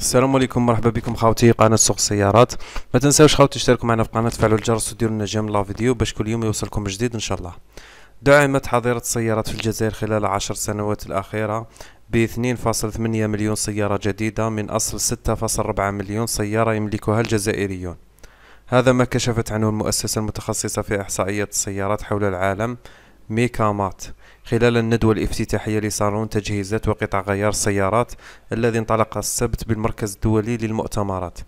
السلام عليكم مرحبا بكم خاوتي قناه سوق السيارات ما تنساوش خاوتي تشتركوا معنا في القناه تفعلوا الجرس وديروا لنا جيم لا فيديو باش كل يوم يوصلكم جديد ان شاء الله دعمت حظيره السيارات في الجزائر خلال عشر سنوات الاخيره ب 2.8 مليون سياره جديده من اصل 6.4 مليون سياره يملكها الجزائريون هذا ما كشفت عنه المؤسسه المتخصصه في احصائيه السيارات حول العالم ميكامات خلال الندوة الافتتاحية لصالون تجهيزات وقطع غيار السيارات الذي انطلق السبت بالمركز الدولي للمؤتمرات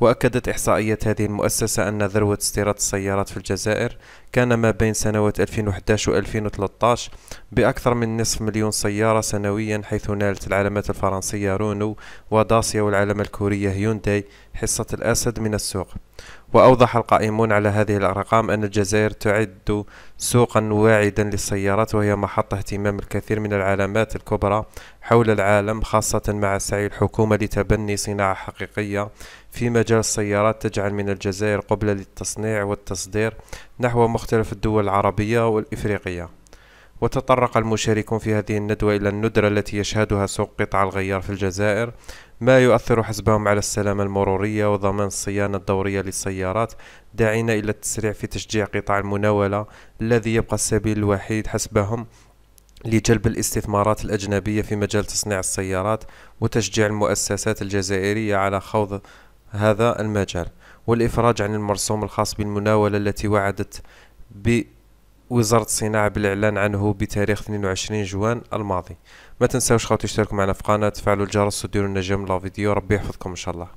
وأكدت إحصائيات هذه المؤسسة أن ذروة استيراد السيارات في الجزائر كان ما بين سنوات 2011 و 2013 بأكثر من نصف مليون سيارة سنويا حيث نالت العلامات الفرنسية رونو وداسيا والعلامة الكورية هيونداي حصة الأسد من السوق وأوضح القائمون على هذه الأرقام أن الجزائر تعد سوقا واعدا للسيارات وهي محط حط اهتمام الكثير من العلامات الكبرى حول العالم خاصة مع سعي الحكومة لتبني صناعة حقيقية في مجال السيارات تجعل من الجزائر قبلة للتصنيع والتصدير نحو مختلف الدول العربية والإفريقية وتطرق المشاركون في هذه الندوة إلى الندرة التي يشهدها سوق قطع الغيار في الجزائر ما يؤثر حسبهم على السلامة المرورية وضمان الصيانة الدورية للسيارات داعين إلى التسريع في تشجيع قطاع المناولة الذي يبقى السبيل الوحيد حسبهم لجلب الاستثمارات الأجنبية في مجال تصنيع السيارات وتشجيع المؤسسات الجزائرية على خوض هذا المجال والإفراج عن المرسوم الخاص بالمناولة التي وعدت بوزارة الصناعة بالإعلان عنه بتاريخ 22 جوان الماضي ما تنساوش خاوتي تشتركوا معنا في قناة تفعلوا الجرس وديروا النجم لا فيديو ربي يحفظكم إن شاء الله